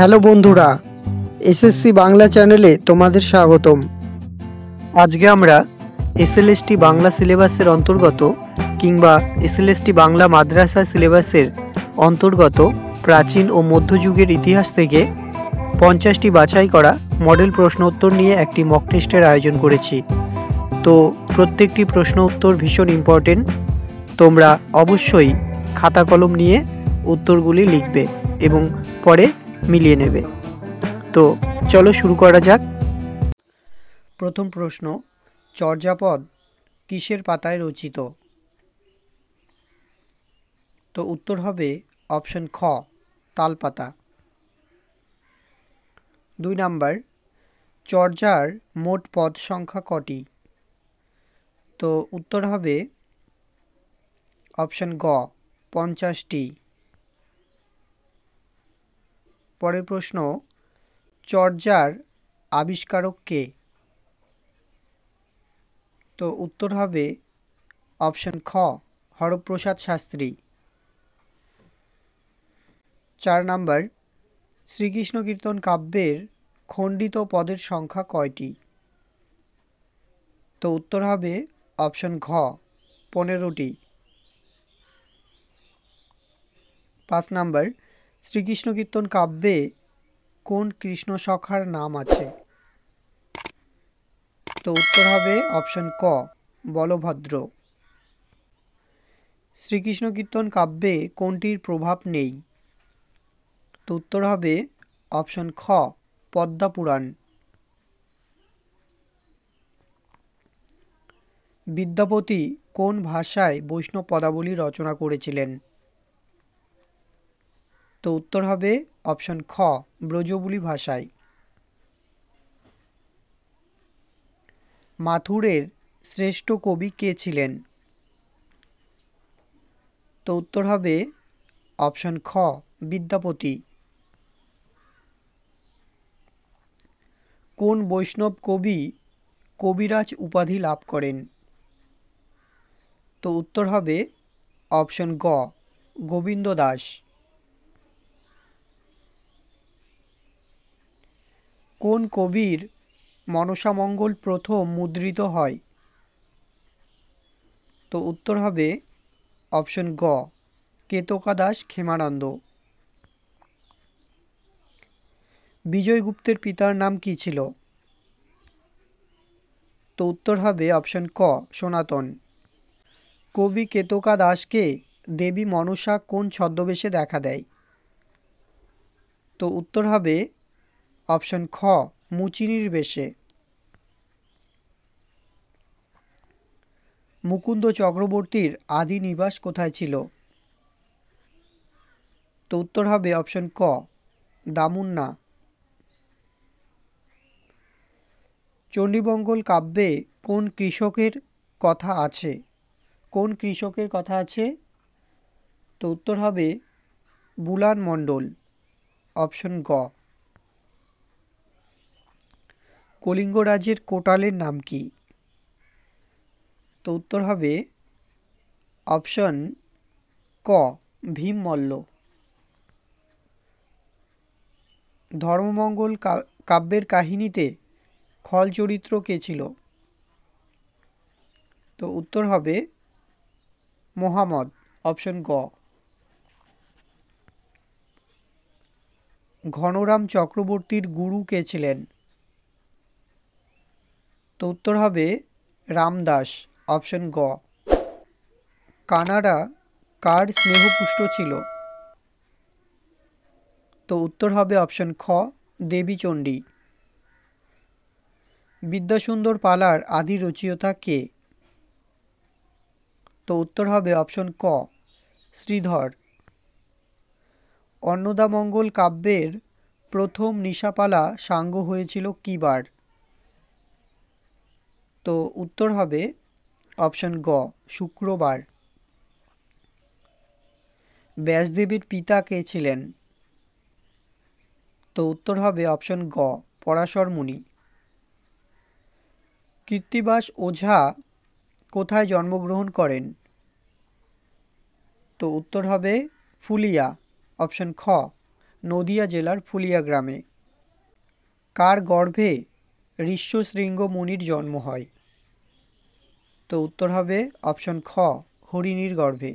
hello বন্ধুরা SSC Bangla চ্যানেলে তোমাদের স্বাগতম আজকে আমরা এসএলএসটি বাংলা সিলেবাসের অন্তর্গত কিংবা এসএলএসটি বাংলা মাদ্রাসা সিলেবাসের অন্তর্গত প্রাচীন ও মধ্যযুগের ইতিহাস থেকে পঞ্চাশটি বাছাই করা মডেল প্রশ্ন উত্তর নিয়ে একটি মক টেস্টের আয়োজন করেছি তো প্রত্যেকটি প্রশ্ন উত্তর ভীষণ ইম্পর্টেন্ট তোমরা অবশ্যই খাতা কলম নিয়ে উত্তরগুলি লিখবে এবং পরে মিলিয়ে নেবে তো চলো শুরু করা যাক প্রথম প্রশ্ন চর্যাপদ কিসের পাতায় রচিত তো উত্তর হবে অপশন খ তালপাতা দুই নাম্বার চর্যার মোট পদ সংখ্যা কটি তো উত্তর হবে অপশন গ পঞ্চাশটি পরের প্রশ্ন চর্যার আবিষ্কারক কে তো উত্তর হবে অপশন খ হরপ্রসাদ শাস্ত্রী চার নাম্বার শ্রীকৃষ্ণ কীর্তন কাব্যের খণ্ডিত পদের সংখ্যা কয়টি তো উত্তর হবে অপশন ঘ পনেরোটি পাঁচ নাম্বার শ্রীকৃষ্ণ কীর্তন কাব্যে কোন কৃষ্ণ সখার নাম আছে তো উত্তর হবে অপশন ক বলভদ্র শ্রীকৃষ্ণ কীর্তন কাব্যে কোনটির প্রভাব নেই তো উত্তর হবে অপশন খ পদ্মা পুরাণ বিদ্যাপতি কোন ভাষায় বৈষ্ণব পদাবলী রচনা করেছিলেন তো উত্তর হবে অপশন খ ব্রজবুলি ভাষায় মাথুরের শ্রেষ্ঠ কবি কে ছিলেন তো উত্তর হবে অপশন খ বিদ্যাপতি কোন বৈষ্ণব কবি কবিরাজ উপাধি লাভ করেন তো উত্তর হবে অপশন গ গোবিন্দ দাস কোন কবির মনসামঙ্গল প্রথম মুদ্রিত হয় তো উত্তর হবে অপশন গ কেতকা দাস ক্ষেমানন্দ বিজয়গুপ্তের পিতার নাম কি ছিল তো উত্তর হবে অপশন ক সনাতন কবি কেতকা দাসকে দেবী মনসা কোন ছদ্মবেশে দেখা দেয় তো উত্তর হবে অপশন খ মুচিনির বেশে মুকুন্দ চক্রবর্তীর আদি নিবাস কোথায় ছিল তো উত্তর হবে অপশন ক দামুন্না চণ্ডীমঙ্গল কাব্যে কোন কৃষকের কথা আছে কোন কৃষকের কথা আছে তো উত্তর হবে বুলান মণ্ডল অপশন গ কলিঙ্গ রাজ্যের কোটালের নাম কি তো উত্তর হবে অপশন ক ভীম মল্ল ধর্মমঙ্গল কাব্যের কাহিনীতে খল চরিত্র কে ছিল তো উত্তর হবে মোহাম্মদ অপশন গ ঘনরাম চক্রবর্তীর গুরু কে ছিলেন তো উত্তর হবে রামদাস অপশন গ কানাডা কার স্নেহপুষ্ট ছিল তো উত্তর হবে অপশন খ চণ্ডী বিদ্যাসুন্দর পালার আদি রচিয়তা কে তো উত্তর হবে অপশন ক শ্রীধর অন্নদামঙ্গল কাব্যের প্রথম নিশাপালা সাঙ্গ হয়েছিল কিবার তো উত্তর হবে অপশন গ শুক্রবার ব্যাসদেবীর পিতা কে ছিলেন তো উত্তর হবে অপশন গ পরাশর মুনি কীর্তিবাস ওঝা কোথায় জন্মগ্রহণ করেন তো উত্তর হবে ফুলিয়া অপশন খ নদিয়া জেলার ফুলিয়া গ্রামে কার গর্ভে ঋষ্যশৃঙ্গ মুনির জন্ম হয় তো উত্তর হবে অপশন খ হরিণীর গর্ভে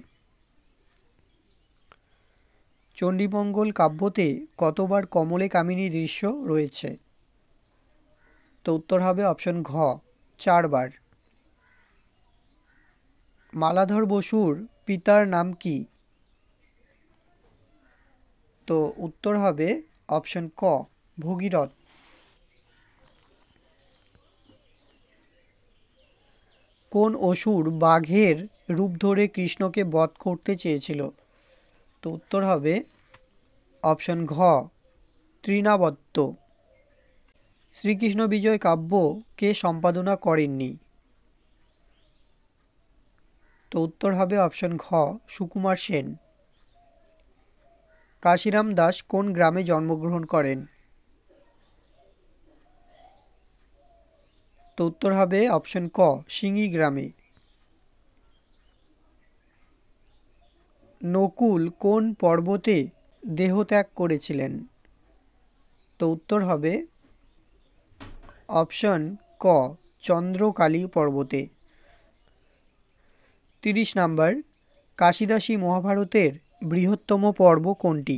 চণ্ডীমঙ্গল কাব্যতে কতবার কমলে কামিনী দৃশ্য রয়েছে তো উত্তর হবে অপশন ঘ চারবার মালাধর বসুর পিতার নাম কি তো উত্তর হবে অপশন ক ভগীরথ কোন অসুর বাঘের রূপ ধরে কৃষ্ণকে বধ করতে চেয়েছিল তো উত্তর হবে অপশন ঘ তৃণাবত্ত শ্রীকৃষ্ণ বিজয় কাব্য কে সম্পাদনা করেননি তো উত্তর হবে অপশন ঘ সুকুমার সেন কাশিরাম দাস কোন গ্রামে জন্মগ্রহণ করেন তো উত্তর হবে অপশন ক সিঙ্গি গ্রামে নকুল কোন পর্বতে দেহত্যাগ করেছিলেন তো উত্তর হবে অপশন ক চন্দ্রকালী পর্বতে তিরিশ নাম্বার কাশিদাসী মহাভারতের বৃহত্তম পর্ব কোনটি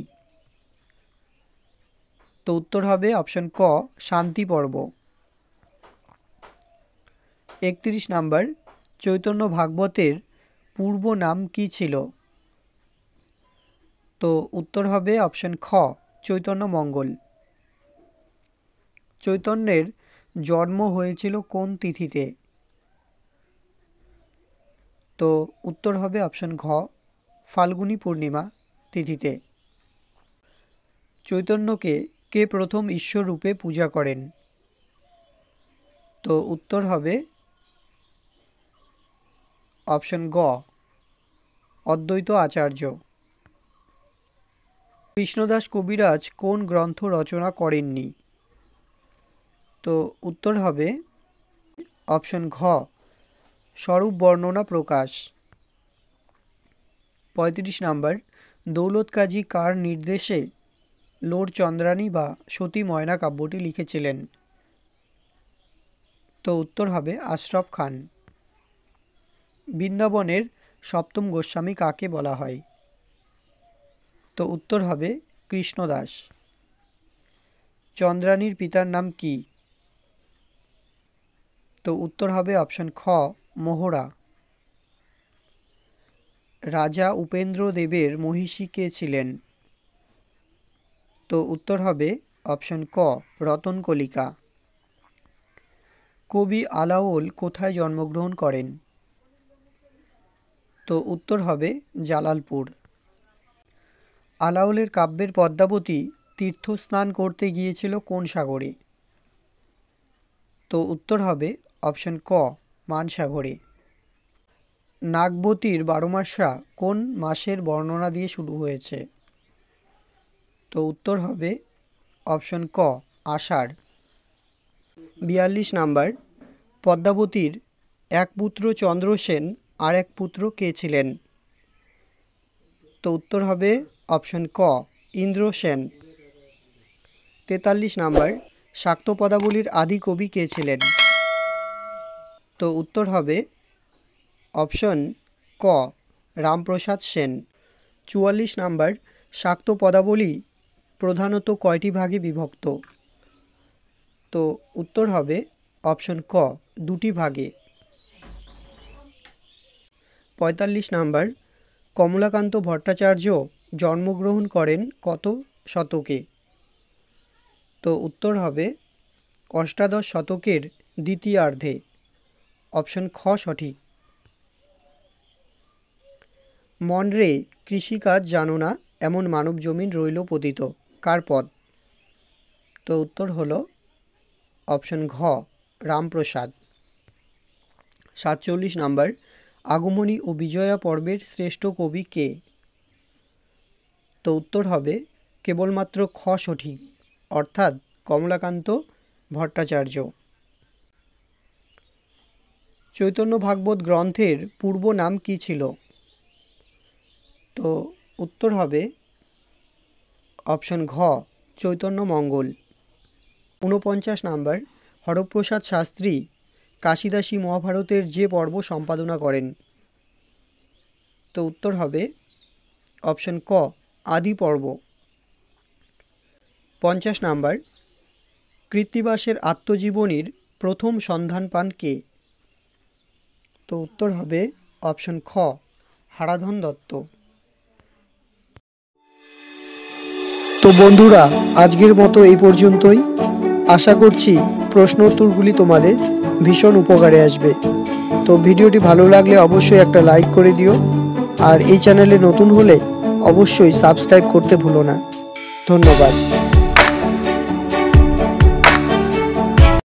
তো উত্তর হবে অপশন ক শান্তি পর্ব একত্রিশ নাম্বার চৈতন্য ভাগবতের পূর্ব নাম কি ছিল তো উত্তর হবে অপশন খ চৈতন্য মঙ্গল চৈতন্যের জন্ম হয়েছিল কোন তিথিতে তো উত্তর হবে অপশন ঘ ফাল্গুনি পূর্ণিমা তিথিতে চৈতন্যকে কে প্রথম ঈশ্বর রূপে পূজা করেন তো উত্তর হবে অপশন গ অদ্বৈত আচার্য কৃষ্ণদাস কবিরাজ কোন গ্রন্থ রচনা করেননি তো উত্তর হবে অপশন ঘ স্বরূপ বর্ণনা প্রকাশ পঁয়ত্রিশ নাম্বার দৌলত কাজী কার নির্দেশে লোর চন্দ্রানী বা সতী ময়না কাব্যটি লিখেছিলেন তো উত্তর হবে আশরফ খান বৃন্দাবনের সপ্তম গোস্বামী কাকে বলা হয় তো উত্তর হবে কৃষ্ণদাস চন্দ্রানীর পিতার নাম কি তো উত্তর হবে অপশন খ মোহরা রাজা উপেন্দ্র দেবের মহিষী কে ছিলেন তো উত্তর হবে অপশন ক রতন কলিকা কবি আলাওল কোথায় জন্মগ্রহণ করেন তো উত্তর হবে জালালপুর আলাউলের কাব্যের পদ্মাবতী তীর্থ স্নান করতে গিয়েছিল কোন সাগরে তো উত্তর হবে অপশন ক মানসাগরে নাগবতীর বারোমাসা কোন মাসের বর্ণনা দিয়ে শুরু হয়েছে তো উত্তর হবে অপশন ক আষাঢ় বিয়াল্লিশ নাম্বার পদ্মাবতীর এক পুত্র চন্দ্রসেন আর এক পুত্র কে ছিলেন তো উত্তর হবে অপশন ক ইন্দ্র সেন তেতাল্লিশ নাম্বার শাক্ত পদাবলীর আদি কবি কে ছিলেন তো উত্তর হবে অপশন ক রামপ্রসাদ সেন চুয়াল্লিশ নাম্বার শাক্ত পদাবলী প্রধানত কয়টি ভাগে বিভক্ত তো উত্তর হবে অপশন ক দুটি ভাগে পঁয়তাল্লিশ নাম্বার কমলাকান্ত ভট্টাচার্য জন্মগ্রহণ করেন কত শতকে তো উত্তর হবে অষ্টাদশ শতকের দ্বিতীয়ার্ধে অপশন খ সঠিক মনরে কৃষিকাজ জানো না এমন মানব জমিন রইল পতিত কার পদ তো উত্তর হল অপশন ঘ রামপ্রসাদ সাতচল্লিশ নাম্বার আগমনী ও বিজয়া পর্বের শ্রেষ্ঠ কবি কে তো উত্তর হবে কেবলমাত্র খ সঠিক অর্থাৎ কমলাকান্ত ভট্টাচার্য চৈতন্য ভাগবত গ্রন্থের পূর্ব নাম কি ছিল তো উত্তর হবে অপশন ঘ চৈতন্য মঙ্গল ঊনপঞ্চাশ নাম্বার হরপ্রসাদ শাস্ত্রী কাশিদাসী মহাভারতের যে পর্ব সম্পাদনা করেন তো উত্তর হবে অপশন ক আদি পর্ব পঞ্চাশ নাম্বার কৃত্তিবাসের আত্মজীবনীর প্রথম সন্ধান পান কে তো উত্তর হবে অপশন খ হারাধন দত্ত তো বন্ধুরা আজকের মতো এই পর্যন্তই আশা করছি প্রশ্ন উত্তরগুলি তোমাদের ভীষণ উপকারে আসবে তো ভিডিওটি ভালো লাগলে অবশ্যই একটা লাইক করে দিও আর এই চ্যানেলে নতুন হলে অবশ্যই সাবস্ক্রাইব করতে ভুলো না ধন্যবাদ